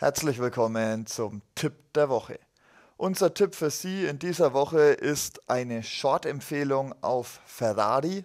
Herzlich willkommen zum Tipp der Woche. Unser Tipp für Sie in dieser Woche ist eine Short-Empfehlung auf Ferrari.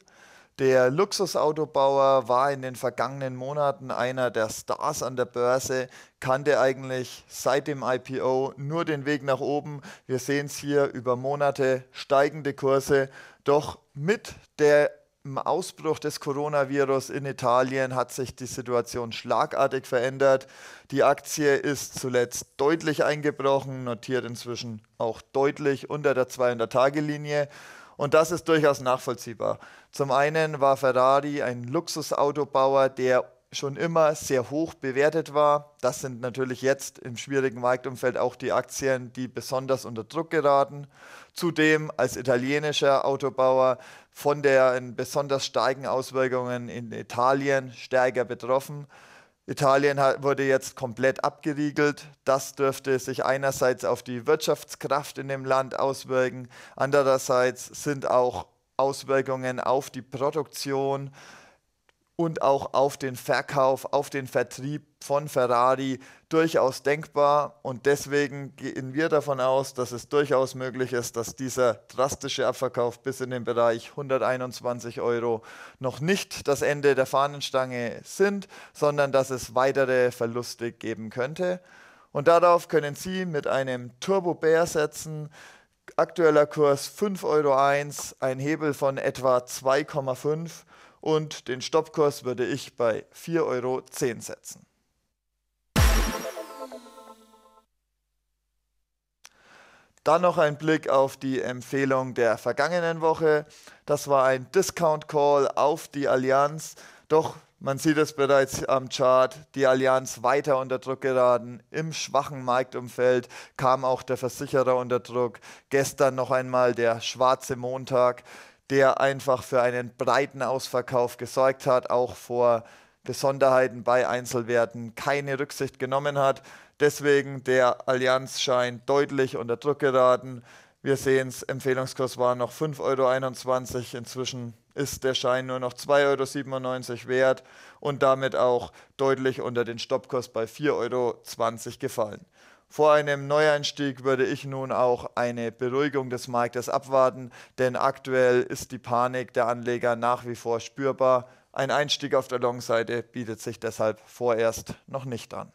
Der Luxusautobauer war in den vergangenen Monaten einer der Stars an der Börse, kannte eigentlich seit dem IPO nur den Weg nach oben. Wir sehen es hier über Monate steigende Kurse. Doch mit der im Ausbruch des Coronavirus in Italien hat sich die Situation schlagartig verändert. Die Aktie ist zuletzt deutlich eingebrochen, notiert inzwischen auch deutlich unter der 200-Tage-Linie. Und das ist durchaus nachvollziehbar. Zum einen war Ferrari ein Luxusautobauer, der schon immer sehr hoch bewertet war. Das sind natürlich jetzt im schwierigen Marktumfeld auch die Aktien, die besonders unter Druck geraten. Zudem als italienischer Autobauer von den besonders starken Auswirkungen in Italien stärker betroffen. Italien wurde jetzt komplett abgeriegelt. Das dürfte sich einerseits auf die Wirtschaftskraft in dem Land auswirken, andererseits sind auch Auswirkungen auf die Produktion äh, und auch auf den Verkauf, auf den Vertrieb von Ferrari durchaus denkbar. Und deswegen gehen wir davon aus, dass es durchaus möglich ist, dass dieser drastische Abverkauf bis in den Bereich 121 Euro noch nicht das Ende der Fahnenstange sind, sondern dass es weitere Verluste geben könnte. Und darauf können Sie mit einem Turbo Bear setzen. Aktueller Kurs 5,01 Euro, ein Hebel von etwa 2,5 Euro und den Stoppkurs würde ich bei 4,10 Euro setzen. Dann noch ein Blick auf die Empfehlung der vergangenen Woche. Das war ein Discount Call auf die Allianz. Doch man sieht es bereits am Chart, die Allianz weiter unter Druck geraten. Im schwachen Marktumfeld kam auch der Versicherer unter Druck. Gestern noch einmal der schwarze Montag der einfach für einen breiten Ausverkauf gesorgt hat, auch vor Besonderheiten bei Einzelwerten keine Rücksicht genommen hat. Deswegen der Allianzschein deutlich unter Druck geraten. Wir sehen es, Empfehlungskurs war noch 5,21 Euro. Inzwischen ist der Schein nur noch 2,97 Euro wert und damit auch deutlich unter den Stoppkurs bei 4,20 Euro gefallen. Vor einem Neueinstieg würde ich nun auch eine Beruhigung des Marktes abwarten, denn aktuell ist die Panik der Anleger nach wie vor spürbar. Ein Einstieg auf der Long-Seite bietet sich deshalb vorerst noch nicht an.